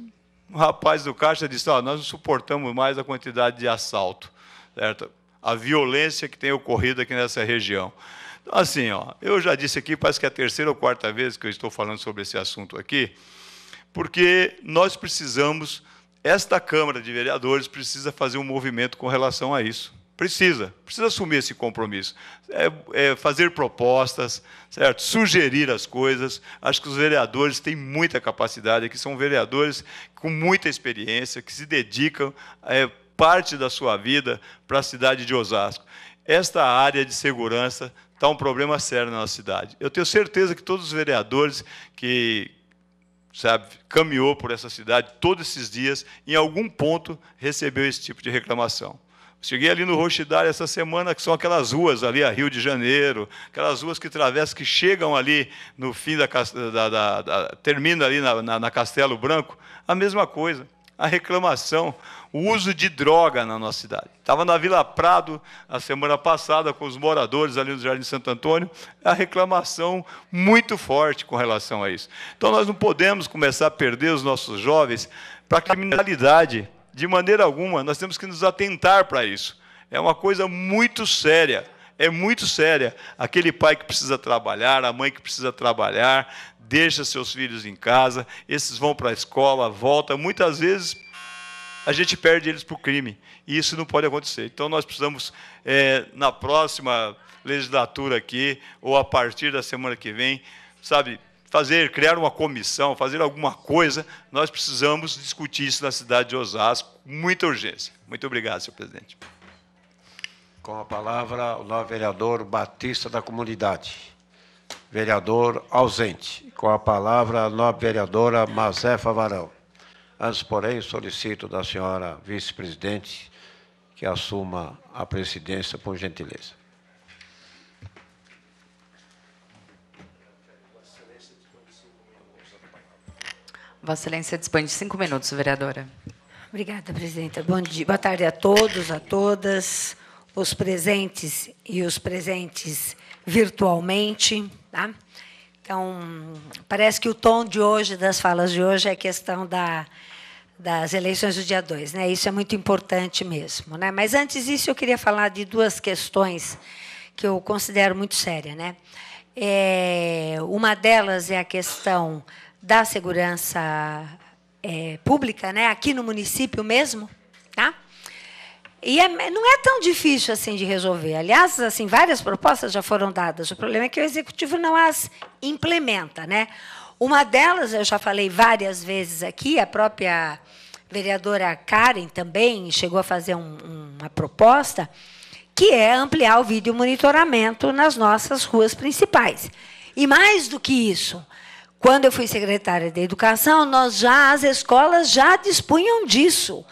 o um rapaz do caixa disse: oh, Nós não suportamos mais a quantidade de assalto, certo? A violência que tem ocorrido aqui nessa região. Então, assim, ó, eu já disse aqui, parece que é a terceira ou quarta vez que eu estou falando sobre esse assunto aqui, porque nós precisamos, esta Câmara de Vereadores precisa fazer um movimento com relação a isso Precisa, precisa assumir esse compromisso. É, é fazer propostas, certo? Sugerir as coisas. Acho que os vereadores têm muita capacidade, que são vereadores com muita experiência, que se dedicam é, parte da sua vida para a cidade de Osasco. Esta área de segurança está um problema sério na nossa cidade. Eu tenho certeza que todos os vereadores que, sabe, caminhou por essa cidade todos esses dias, em algum ponto recebeu esse tipo de reclamação. Cheguei ali no Rochidar essa semana, que são aquelas ruas ali, a Rio de Janeiro, aquelas ruas que atravessam, que chegam ali no fim da. da, da, da termina ali na, na, na Castelo Branco. A mesma coisa a reclamação, o uso de droga na nossa cidade. Estava na Vila Prado a semana passada com os moradores ali no Jardim Santo Antônio, a reclamação muito forte com relação a isso. Então nós não podemos começar a perder os nossos jovens para a criminalidade de maneira alguma, nós temos que nos atentar para isso. É uma coisa muito séria, é muito séria. Aquele pai que precisa trabalhar, a mãe que precisa trabalhar, deixa seus filhos em casa, esses vão para a escola, volta. Muitas vezes a gente perde eles para o crime. E isso não pode acontecer. Então nós precisamos, é, na próxima legislatura aqui, ou a partir da semana que vem, sabe, fazer, criar uma comissão, fazer alguma coisa, nós precisamos discutir isso na cidade de Osasco com muita urgência. Muito obrigado, senhor presidente. Com a palavra, o novo vereador Batista da Comunidade. Vereador ausente. Com a palavra, a nova vereadora Mazé Varão. Antes, porém, solicito da senhora vice-presidente que assuma a presidência, por gentileza. Vossa Excelência dispõe de cinco minutos, vereadora. Obrigada, presidenta. Bom dia, boa tarde a todos, a todas, os presentes e os presentes virtualmente. Tá? Então, parece que o tom de hoje, das falas de hoje, é a questão da, das eleições do dia 2. Né? Isso é muito importante mesmo. Né? Mas, antes disso, eu queria falar de duas questões que eu considero muito sérias. Né? É, uma delas é a questão da segurança é, pública, né, aqui no município mesmo, tá? E é, não é tão difícil assim de resolver. Aliás, assim, várias propostas já foram dadas. O problema é que o executivo não as implementa, né? Uma delas, eu já falei várias vezes aqui, a própria vereadora Karen também chegou a fazer um, uma proposta, que é ampliar o vídeo monitoramento nas nossas ruas principais. E mais do que isso, quando eu fui secretária de Educação, nós já as escolas já dispunham disso.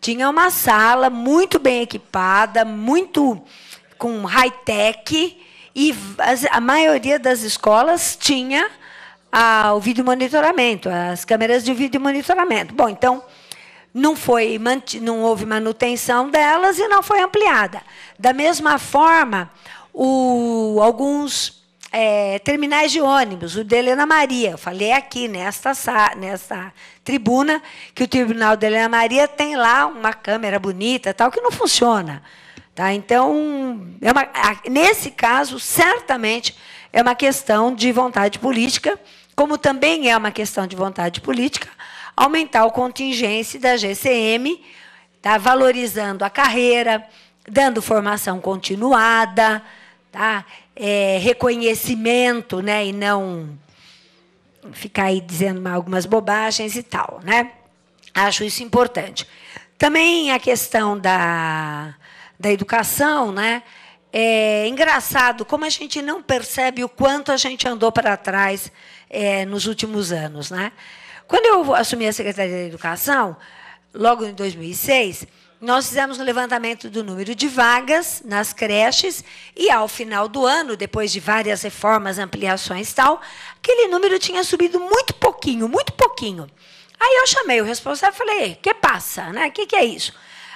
Tinha uma sala muito bem equipada, muito com high-tech, e a maioria das escolas tinha ah, o vídeo monitoramento, as câmeras de vídeo monitoramento. Bom, então não foi não houve manutenção delas e não foi ampliada. Da mesma forma, o, alguns é, terminais de ônibus, o de Helena Maria. Eu falei aqui nesta, nesta tribuna que o Tribunal de Helena Maria tem lá uma câmera bonita, tal, que não funciona. Tá? Então, é uma, nesse caso, certamente é uma questão de vontade política, como também é uma questão de vontade política aumentar o contingente da GCM, tá? valorizando a carreira, dando formação continuada. Tá? é, reconhecimento, né, e não ficar aí dizendo algumas bobagens e tal, né? Acho isso importante. Também a questão da, da educação, né? É engraçado como a gente não percebe o quanto a gente andou para trás é, nos últimos anos, né? Quando eu assumi a Secretaria da Educação, logo em 2006, nós fizemos um levantamento do número de vagas nas creches e, ao final do ano, depois de várias reformas, ampliações e tal, aquele número tinha subido muito pouquinho, muito pouquinho. Aí eu chamei o responsável e falei, que passa, né? O que, que é isso?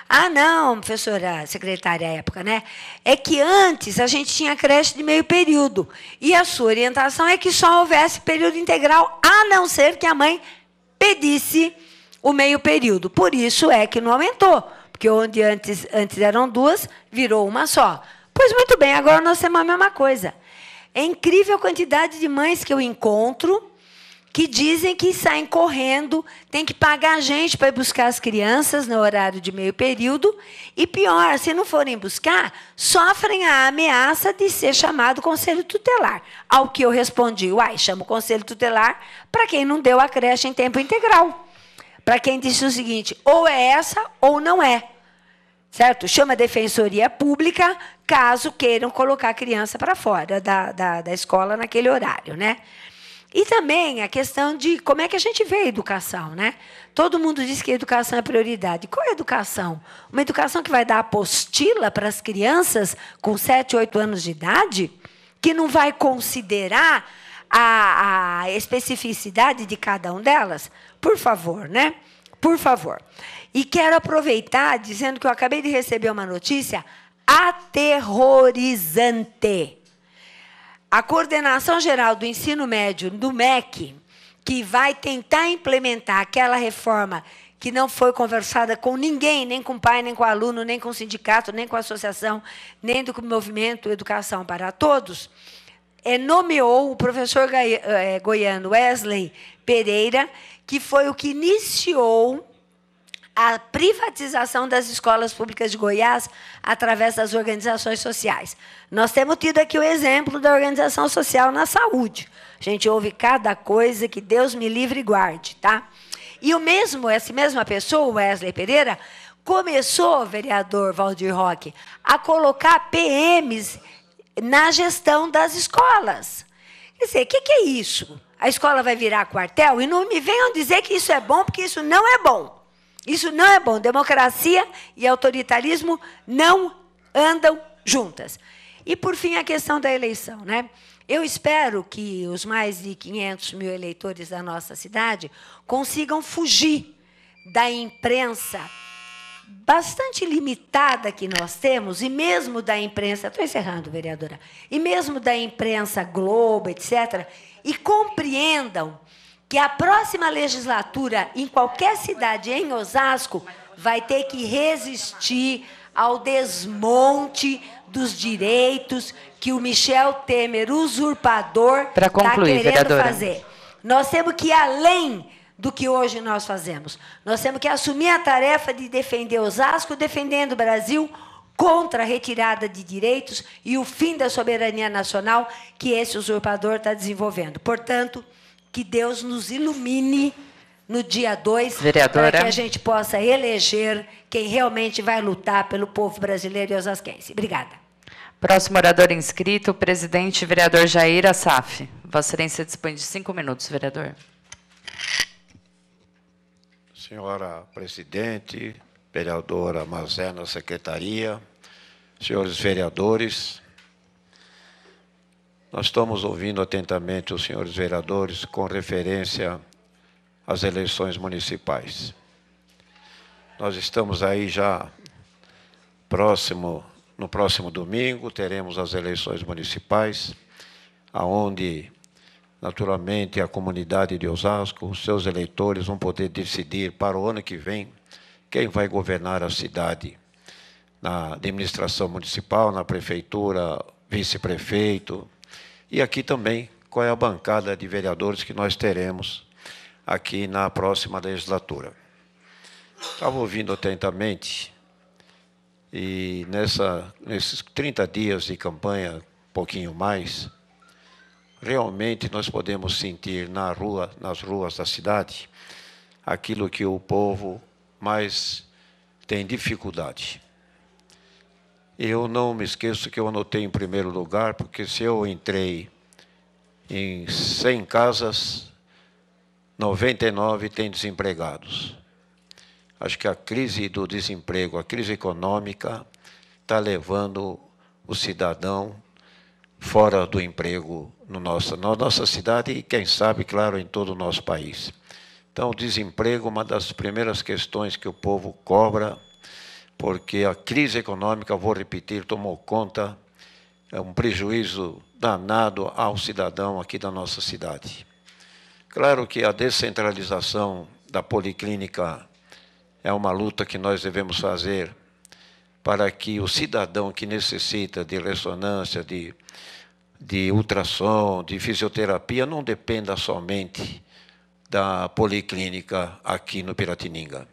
Ah, não, professora secretária à época, né? É que antes a gente tinha creche de meio período. E a sua orientação é que só houvesse período integral, a não ser que a mãe pedisse o meio período. Por isso é que não aumentou. Porque onde antes, antes eram duas, virou uma só. Pois muito bem, agora nós temos a mesma coisa. É incrível a quantidade de mães que eu encontro que dizem que saem correndo, tem que pagar a gente para ir buscar as crianças no horário de meio período. E pior, se não forem buscar, sofrem a ameaça de ser chamado conselho tutelar. Ao que eu respondi, uai, chama o conselho tutelar para quem não deu a creche em tempo integral para quem disse o seguinte: ou é essa ou não é. Certo? Chama a defensoria pública caso queiram colocar a criança para fora da, da, da escola naquele horário, né? E também a questão de como é que a gente vê a educação, né? Todo mundo diz que a educação é prioridade. Qual é a educação? Uma educação que vai dar apostila para as crianças com 7, 8 anos de idade, que não vai considerar a, a especificidade de cada um delas? Por favor, né? Por favor. E quero aproveitar dizendo que eu acabei de receber uma notícia aterrorizante. A Coordenação Geral do Ensino Médio do MEC, que vai tentar implementar aquela reforma que não foi conversada com ninguém, nem com o pai, nem com o aluno, nem com o sindicato, nem com a associação, nem do movimento Educação para Todos, é, nomeou o professor eh, goiano Wesley Pereira, que foi o que iniciou a privatização das escolas públicas de Goiás através das organizações sociais. Nós temos tido aqui o exemplo da organização social na saúde. A gente ouve cada coisa que Deus me livre e guarde, tá? E o mesmo, essa mesma pessoa, Wesley Pereira, começou, vereador Valdir Roque, a colocar PMs na gestão das escolas. Quer dizer, o que, que é isso? a escola vai virar quartel, e não me venham dizer que isso é bom, porque isso não é bom. Isso não é bom. Democracia e autoritarismo não andam juntas. E, por fim, a questão da eleição. Né? Eu espero que os mais de 500 mil eleitores da nossa cidade consigam fugir da imprensa bastante limitada que nós temos, e mesmo da imprensa, estou encerrando, vereadora, e mesmo da imprensa Globo, etc., e compreendam que a próxima legislatura, em qualquer cidade em Osasco, vai ter que resistir ao desmonte dos direitos que o Michel Temer, usurpador, está querendo vereadora. fazer. Nós temos que ir além do que hoje nós fazemos. Nós temos que assumir a tarefa de defender Osasco, defendendo o Brasil, contra a retirada de direitos e o fim da soberania nacional que esse usurpador está desenvolvendo. Portanto, que Deus nos ilumine no dia 2, para que a gente possa eleger quem realmente vai lutar pelo povo brasileiro e osasquense. Obrigada. Próximo orador inscrito, presidente vereador Jair Assaf. Vossa Excelência dispõe de cinco minutos, vereador. Senhora presidente, vereadora Mazé na secretaria, senhores vereadores, nós estamos ouvindo atentamente os senhores vereadores com referência às eleições municipais. Nós estamos aí já próximo, no próximo domingo, teremos as eleições municipais, aonde naturalmente a comunidade de Osasco, os seus eleitores vão poder decidir para o ano que vem quem vai governar a cidade na administração municipal, na prefeitura, vice-prefeito. E aqui também, qual é a bancada de vereadores que nós teremos aqui na próxima legislatura. Estava ouvindo atentamente e nessa, nesses 30 dias de campanha, um pouquinho mais, realmente nós podemos sentir na rua, nas ruas da cidade aquilo que o povo mais tem dificuldade. Eu não me esqueço que eu anotei em primeiro lugar, porque se eu entrei em 100 casas, 99 têm desempregados. Acho que a crise do desemprego, a crise econômica, está levando o cidadão fora do emprego no nosso, na nossa cidade e, quem sabe, claro, em todo o nosso país. Então, o desemprego é uma das primeiras questões que o povo cobra porque a crise econômica, vou repetir, tomou conta, é um prejuízo danado ao cidadão aqui da nossa cidade. Claro que a descentralização da policlínica é uma luta que nós devemos fazer para que o cidadão que necessita de ressonância, de, de ultrassom, de fisioterapia, não dependa somente da policlínica aqui no Piratininga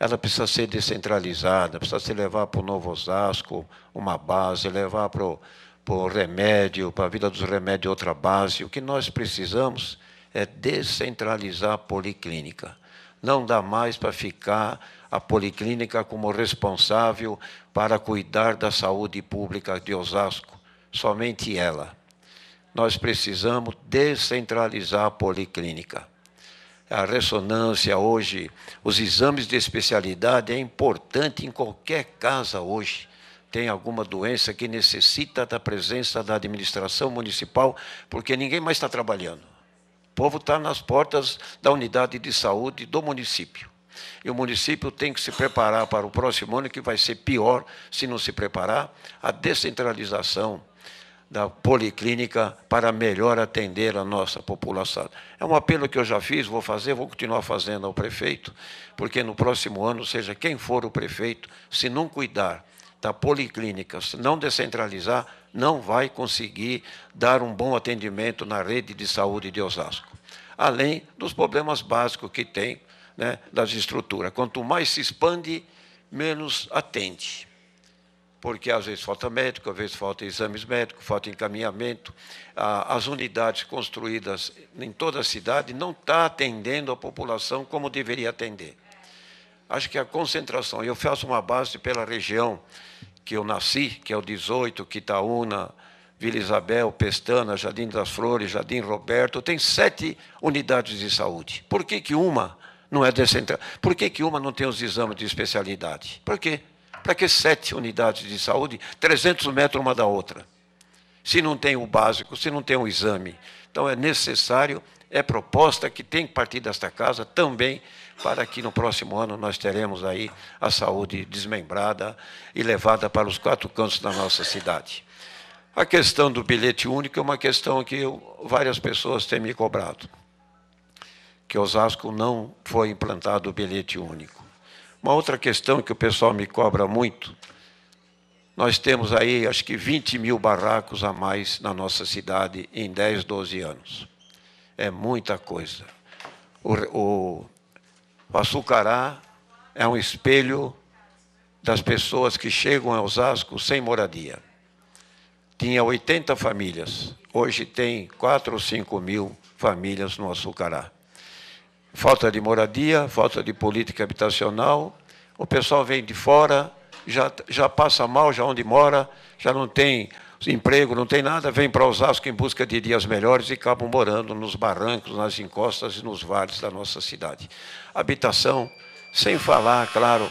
ela precisa ser descentralizada, precisa ser levar para o Novo Osasco, uma base, levar para o, para o remédio, para a Vila dos Remédios, outra base. O que nós precisamos é descentralizar a policlínica. Não dá mais para ficar a policlínica como responsável para cuidar da saúde pública de Osasco, somente ela. Nós precisamos descentralizar a policlínica a ressonância hoje, os exames de especialidade é importante em qualquer casa hoje. Tem alguma doença que necessita da presença da administração municipal, porque ninguém mais está trabalhando. O povo está nas portas da unidade de saúde do município. E o município tem que se preparar para o próximo ano, que vai ser pior se não se preparar. A descentralização da policlínica para melhor atender a nossa população. É um apelo que eu já fiz, vou fazer, vou continuar fazendo ao prefeito, porque no próximo ano, seja quem for o prefeito, se não cuidar da policlínica, se não descentralizar, não vai conseguir dar um bom atendimento na rede de saúde de Osasco. Além dos problemas básicos que tem né, das estruturas. Quanto mais se expande, menos atende porque às vezes falta médico, às vezes falta exames médicos, falta encaminhamento. Ah, as unidades construídas em toda a cidade não estão tá atendendo a população como deveria atender. Acho que a concentração, eu faço uma base pela região que eu nasci, que é o 18, Quitaúna, Vila Isabel, Pestana, Jardim das Flores, Jardim Roberto, tem sete unidades de saúde. Por que, que uma não é descentralizada? Por que, que uma não tem os exames de especialidade? Por quê? Para que sete unidades de saúde, 300 metros uma da outra? Se não tem o básico, se não tem o exame. Então é necessário, é proposta que tem que partir desta casa também, para que no próximo ano nós teremos aí a saúde desmembrada e levada para os quatro cantos da nossa cidade. A questão do bilhete único é uma questão que eu, várias pessoas têm me cobrado, que Osasco não foi implantado o bilhete único. Uma outra questão que o pessoal me cobra muito, nós temos aí acho que 20 mil barracos a mais na nossa cidade em 10, 12 anos. É muita coisa. O, o, o açucará é um espelho das pessoas que chegam aos Osasco sem moradia. Tinha 80 famílias, hoje tem 4 ou 5 mil famílias no açucará falta de moradia, falta de política habitacional. O pessoal vem de fora, já, já passa mal, já onde mora, já não tem emprego, não tem nada, vem para Osasco em busca de dias melhores e acabam morando nos barrancos, nas encostas e nos vales da nossa cidade. Habitação, sem falar, claro,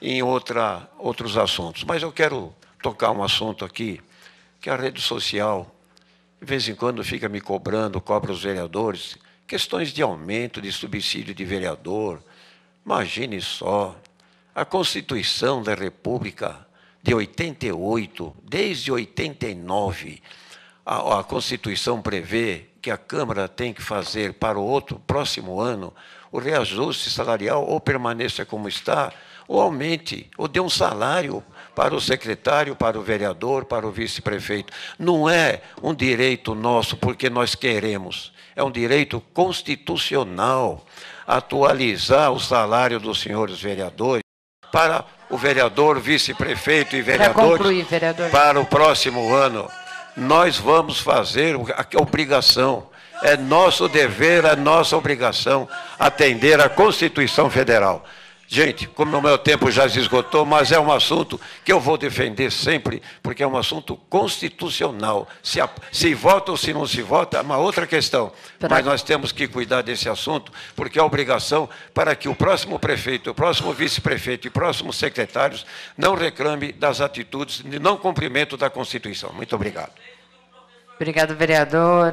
em outra, outros assuntos. Mas eu quero tocar um assunto aqui, que é a rede social. De vez em quando fica me cobrando, cobra os vereadores, questões de aumento de subsídio de vereador. Imagine só, a Constituição da República de 88, desde 89, a, a Constituição prevê que a Câmara tem que fazer para o outro próximo ano o reajuste salarial ou permaneça como está, ou aumente, ou dê um salário para o secretário, para o vereador, para o vice-prefeito. Não é um direito nosso porque nós queremos. É um direito constitucional atualizar o salário dos senhores vereadores para o vereador, vice-prefeito e vereador para o próximo ano. Nós vamos fazer a obrigação. É nosso dever, é nossa obrigação atender à Constituição Federal. Gente, como o meu tempo já se esgotou, mas é um assunto que eu vou defender sempre, porque é um assunto constitucional. Se, a, se vota ou se não se vota é uma outra questão. Pera. Mas nós temos que cuidar desse assunto, porque é obrigação para que o próximo prefeito, o próximo vice-prefeito e próximos secretários não reclame das atitudes de não cumprimento da Constituição. Muito obrigado. Obrigado, vereador.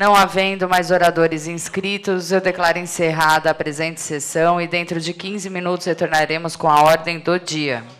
Não havendo mais oradores inscritos, eu declaro encerrada a presente sessão e dentro de 15 minutos retornaremos com a ordem do dia.